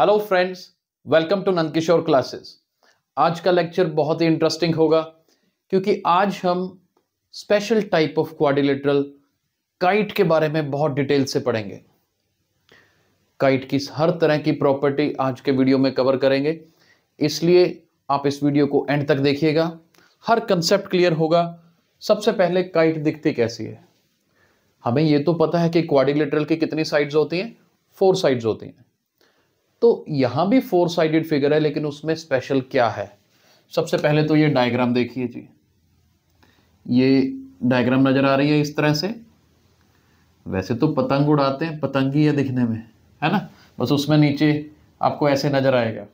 Hello friends welcome to Nandkishore classes आज का lecture बहुत ही इंटरेस्टिंग होगा क्योंकि आज हम special type of quadrilateral kite के बारे में बहुत डिटेल से पढ़ेंगे काइट की हर तरह की प्रॉपर्टी आज के वीडियो में कवर करेंगे इसलिए आप इस वीडियो को एंड तक देखिएगा हर कंसेप्ट क्लियर होगा सबसे पहले काइट दिखती कैसी है हमें ये तो पता है कि क्वाड्रिलेटरल की कितनी साइड्स होती हैं फोर साइड्स होती हैं तो यहां भी फोर साइडेड फिगर है लेकिन उसमें स्पेशल क्या है सबसे पहले तो ये डायग्राम देखिए जी ये डायग्राम नज़र आ रही है इस तरह से वैसे तो पतंग उड़ाते हैं पतंग ही है दिखने में है ना बस उसमें नीचे आपको ऐसे नज़र आएगा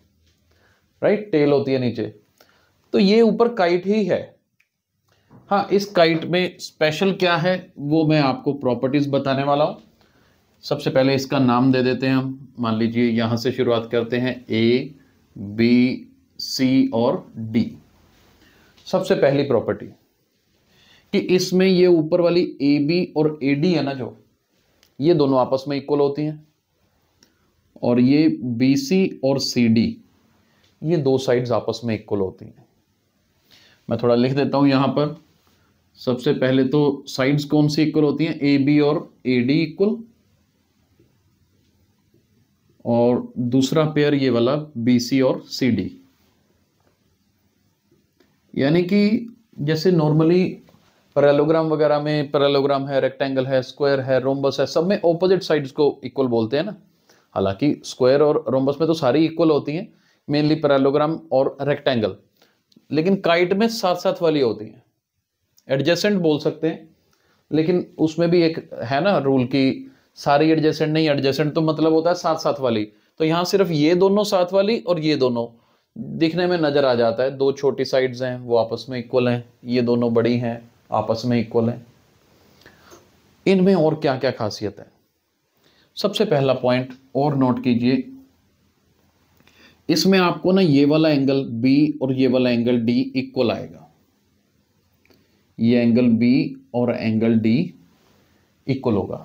राइट टेल होती है नीचे तो ये ऊपर काइट ही है हाँ इस काइट में स्पेशल क्या है वो मैं आपको प्रॉपर्टीज़ बताने वाला हूं सबसे पहले इसका नाम दे देते हैं हम मान लीजिए यहाँ से शुरुआत करते हैं ए बी सी और डी सबसे पहली प्रॉपर्टी कि इसमें ये ऊपर वाली ए बी और ए डी है ना जो ये दोनों आपस में इक्वल होती हैं और ये बी सी और सी डी ये दो साइड्स आपस में इक्वल होती हैं मैं थोड़ा लिख देता हूँ यहाँ पर सबसे पहले तो साइड्स कौन सी इक्वल होती हैं ए बी और ए डी इक्वल और दूसरा पेयर ये वाला बी सी और सी डी यानी कि जैसे नॉर्मली पैरेलोग्राम वगैरह में पैरेलोग्राम है रेक्टेंगल है स्क्वायर है रोम्बस है सब में ऑपोजिट साइड्स को इक्वल बोलते हैं ना हालांकि स्क्वायर और रोम्बस में तो सारी इक्वल होती हैं मेनली पैरेलोग्राम और रेक्टेंगल लेकिन काइट में साथ साथ वाली होती हैं एडजेसेंट बोल सकते हैं लेकिन उसमें भी एक है ना रूल की सारी एडजेसेंट नहीं एडजेसेंट तो मतलब होता है साथ साथ वाली तो यहाँ सिर्फ ये दोनों साथ वाली और ये दोनों दिखने में नज़र आ जाता है दो छोटी साइड्स हैं वो आपस में इक्वल हैं ये दोनों बड़ी हैं आपस में इक्वल हैं इनमें और क्या क्या खासियत है सबसे पहला पॉइंट और नोट कीजिए इसमें आपको ना ये वाला एंगल बी और ये वाला एंगल डी इक्वल आएगा ये एंगल बी और एंगल डी इक्वल होगा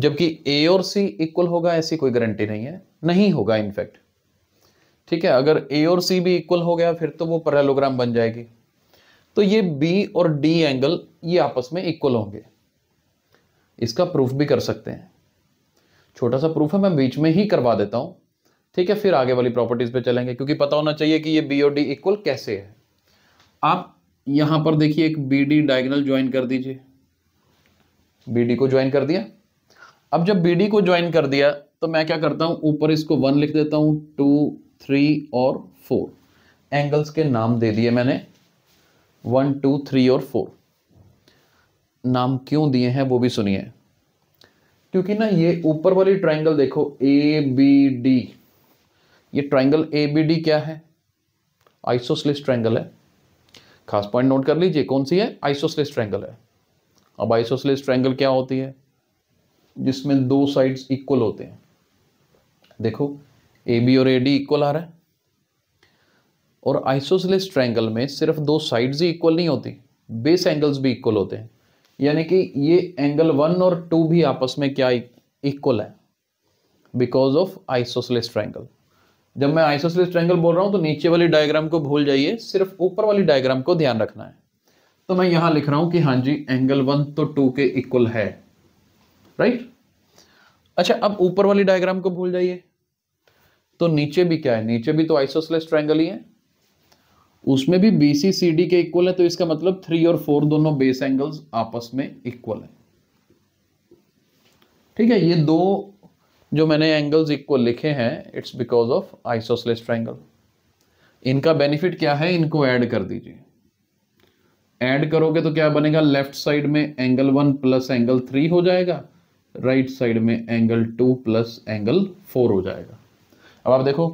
जबकि ए और सी इक्वल होगा ऐसी कोई गारंटी नहीं है नहीं होगा इनफैक्ट ठीक है अगर ए और सी भी इक्वल हो गया फिर तो वो पैरेलोग्राम बन जाएगी तो ये बी और डी एंगल ये आपस में इक्वल होंगे इसका प्रूफ भी कर सकते हैं छोटा सा प्रूफ है मैं बीच में ही करवा देता हूं ठीक है फिर आगे वाली प्रॉपर्टीज पे चलेंगे क्योंकि पता होना चाहिए कि ये बी और डी इक्वल कैसे है आप यहां पर देखिए एक बी डी डायगनल ज्वाइन कर दीजिए बी डी को ज्वाइन कर दिया अब जब बी डी को ज्वाइन कर दिया तो मैं क्या करता हूँ ऊपर इसको वन लिख देता हूँ टू थ्री और फोर एंगल्स के नाम दे दिए मैंने वन टू थ्री और फोर नाम क्यों दिए हैं वो भी सुनिए क्योंकि ना ये ऊपर वाली ट्राइंगल देखो ए बी डी ये ट्राइंगल ए बी डी क्या है आइसोसलिस ट्राइंगल है खास पॉइंट नोट कर लीजिए कौन सी है आइसोसलिस ट्रैंगल है अब आइसोसलिस ट्रायंगल क्या होती है जिसमें दो साइड्स इक्वल होते हैं देखो ए बी और ए डी इक्वल आ रहा है और आइसोसलिस ट्रायंगल में सिर्फ दो साइड्स ही इक्वल नहीं होती बेस एंगल्स भी इक्वल होते हैं यानी कि ये एंगल वन और टू भी आपस में क्या इक्वल है बिकॉज ऑफ आइसोसलिस ट्रायंगल जब मैं आइसोसलिस ट्रायंगल बोल रहा हूँ तो नीचे वाली डायग्राम को भूल जाइए सिर्फ ऊपर वाली डायग्राम को ध्यान रखना है तो मैं यहाँ लिख रहा हूँ कि हाँ जी एंगल वन तो टू के इक्वल है राइट अच्छा अब ऊपर वाली डायग्राम को भूल जाइए तो नीचे भी क्या है नीचे भी तो आइसोसलेस ट्रायंगल ही है उसमें भी बी सी सी डी के इक्वल है तो इसका मतलब थ्री और फोर दोनों बेस एंगल्स आपस में इक्वल है ठीक है ये दो जो मैंने एंगल्स इक्वल लिखे हैं it's because of isosceles triangle इनका बेनिफिट क्या है इनको ऐड कर दीजिए ऐड करोगे तो क्या बनेगा लेफ्ट साइड में angle one plus angle three हो जाएगा राइट right साइड में angle two plus angle four हो जाएगा अब आप देखो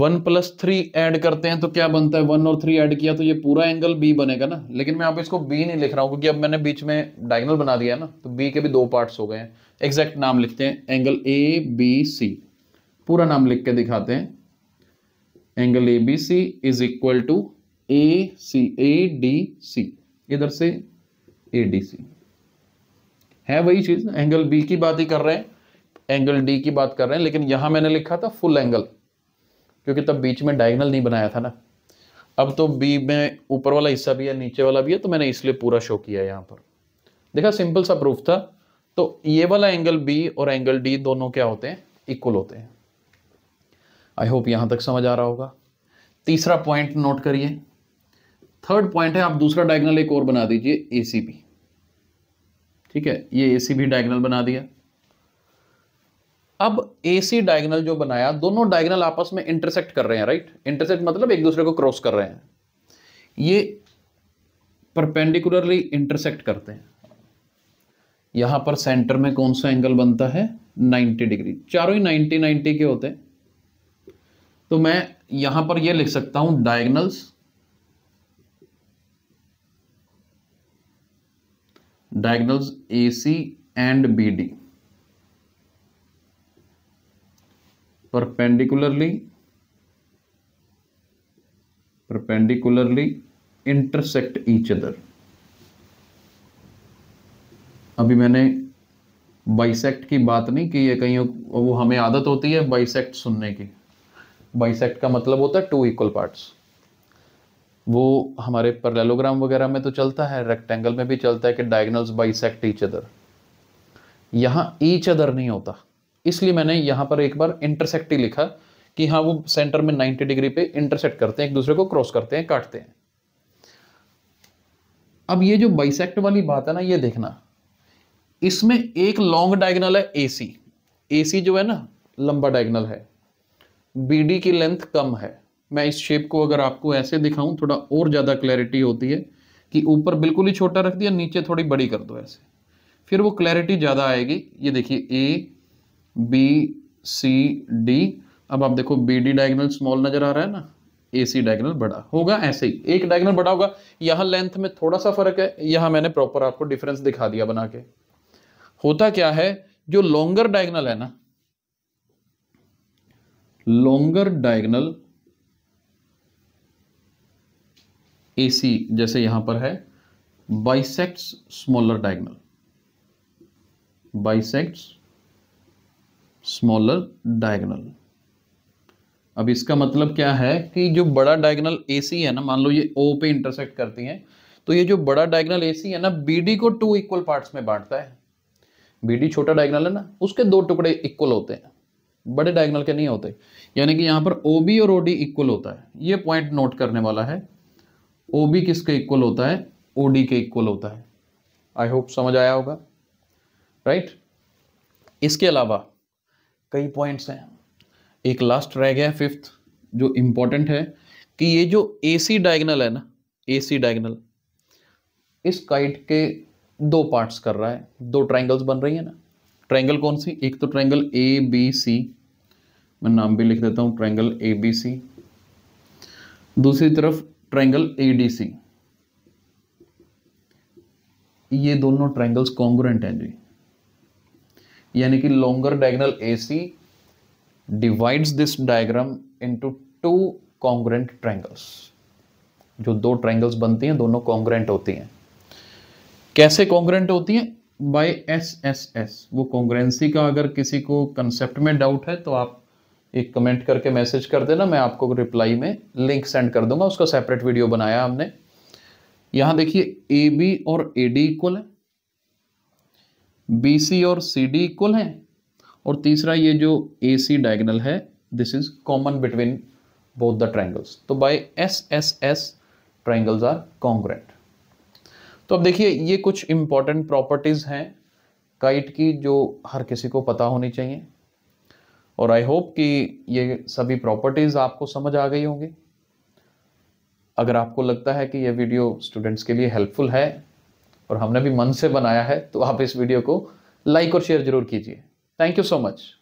वन प्लस थ्री एड करते हैं तो क्या बनता है वन और थ्री ऐड किया तो ये पूरा एंगल बी बनेगा ना लेकिन मैं आप इसको बी नहीं लिख रहा हूं क्योंकि अब मैंने बीच में डायगनल बना दिया ना तो बी के भी दो पार्ट हो गए हैं एग्जैक्ट नाम लिखते हैं एंगल ए बी सी पूरा नाम लिख के दिखाते हैं angle A B C is equal to A C A D C इधर से ए डी सी है वही चीज़ एंगल बी की बात ही कर रहे हैं एंगल डी की बात कर रहे हैं लेकिन यहां मैंने लिखा था फुल एंगल क्योंकि तब बीच में डायगनल नहीं बनाया था ना अब तो बी में ऊपर वाला हिस्सा भी है नीचे वाला भी है तो मैंने इसलिए पूरा शो किया यहाँ पर देखा सिंपल सा प्रूफ था तो ये वाला एंगल बी और एंगल डी दोनों क्या होते हैं इक्वल होते हैं आई होप यहाँ तक समझ आ रहा होगा तीसरा पॉइंट नोट करिए थर्ड पॉइंट है आप दूसरा डायगनल एक और बना दीजिए ए सी बी ठीक है ये ए सी भी डायगनल बना दिया अब ए सी डायगनल जो बनाया दोनों डायगनल आपस में इंटरसेक्ट कर रहे हैं राइट इंटरसेक्ट मतलब एक दूसरे को क्रॉस कर रहे हैं ये परपेंडिकुलरली इंटरसेक्ट करते हैं यहां पर सेंटर में कौन सा एंगल बनता है 90 डिग्री चारों ही 90 90 के होते हैं तो मैं यहां पर ये लिख सकता हूं diagonals diagonals AC and BD perpendicularly perpendicularly intersect each other अभी मैंने बाइसेक्ट की बात नहीं की है कहीं वो हमें आदत होती है बाइसेक्ट सुनने की बाइसेक्ट का मतलब होता है टू इक्वल पार्ट्स वो हमारे परलेलोग्राम वगैरह में तो चलता है रेक्टेंगल में भी चलता है कि डायगनल्स बाइसेक्ट ईच अदर यहाँ ईच अदर नहीं होता इसलिए मैंने यहाँ पर एक बार इंटरसेक्ट ही लिखा कि हाँ वो सेंटर में 90 डिग्री पे इंटरसेक्ट करते हैं एक दूसरे को क्रॉस करते हैं काटते हैं अब ये जो बाइसेक्ट वाली बात है ना ये देखना इसमें एक लॉन्ग डायगनल है ए सी ए सी जो है ना लंबा डायगनल है बी डी की लेंथ कम है मैं इस शेप को अगर आपको ऐसे दिखाऊं थोड़ा और ज़्यादा क्लैरिटी होती है कि ऊपर बिल्कुल ही छोटा रख दिया नीचे थोड़ी बड़ी कर दो ऐसे फिर वो क्लैरिटी ज़्यादा आएगी ये देखिए ए बी सी डी अब आप देखो बी डी डायगनल स्मॉल नज़र आ रहा है ना ए सी डायगनल बड़ा होगा ऐसे ही एक डायगनल बड़ा होगा यहाँ लेंथ में थोड़ा सा फ़र्क है यहाँ मैंने प्रॉपर आपको डिफरेंस दिखा दिया बना के होता क्या है जो लॉन्गर डायगनल है ना लॉन्गर डायगनल ए सी जैसे यहां पर है bisect smaller diagonal bisect smaller diagonal अब इसका मतलब क्या है कि जो बड़ा डायगनल ए सी है ना मान लो ये ओ पे इंटरसेक्ट करती है तो ये जो बड़ा डायगनल ए सी है ना बी डी को टू इक्वल पार्ट्स में बांटता है बी डी छोटा डायगनल है ना उसके दो टुकड़े इक्वल होते हैं बड़े डायगनल के नहीं होते यानी कि यहां पर ओबी और ओडी इक्वल होता है ये पॉइंट नोट करने वाला है ओ बी किसके इक्वल होता है ओ डी के इक्वल होता है आई होप समझ आया होगा राइट right? इसके अलावा कई पॉइंट्स हैं एक लास्ट रह गया फिफ्थ जो इम्पोर्टेंट है कि ये जो ए सी डायगनल है ना ए सी डायगनल इस काइट के दो पार्ट्स कर रहा है दो ट्रायंगल्स बन रही है ना ट्रायंगल कौन सी एक तो ट्रायंगल ए बी सी मैं नाम भी लिख देता हूँ ट्रायंगल ए बी सी दूसरी तरफ ट्रायंगल एडीसी ये दोनों ट्रायंगल्स कॉन्ग्रेंट हैं जी यानी कि longer diagonal AC divides this diagram into two congruent triangles जो दो ट्रायंगल्स बनती हैं दोनों कॉन्ग्रेंट होती हैं कैसे कॉन्ग्रेंट होती हैं बाय एस एस एस वो कॉन्ग्रेंसी का अगर किसी को कंसेप्ट में डाउट है तो आप एक कमेंट करके मैसेज कर देना मैं आपको रिप्लाई में लिंक सेंड कर दूंगा उसका सेपरेट वीडियो बनाया हमने यहां देखिए ए बी और ए डी इक्वल है बी सी और सी डी इक्वल है और तीसरा ये जो ए सी डायगनल है this is common between both the triangles तो by S S S triangles are congruent तो अब देखिए ये कुछ इंपॉर्टेंट प्रॉपर्टीज़ हैं काइट की जो हर किसी को पता होनी चाहिए और आई होप कि ये सभी प्रॉपर्टीज़ आपको समझ आ गई होंगी अगर आपको लगता है कि यह वीडियो स्टूडेंट्स के लिए हेल्पफुल है और हमने भी मन से बनाया है तो आप इस वीडियो को लाइक और शेयर ज़रूर कीजिए थैंक यू सो मच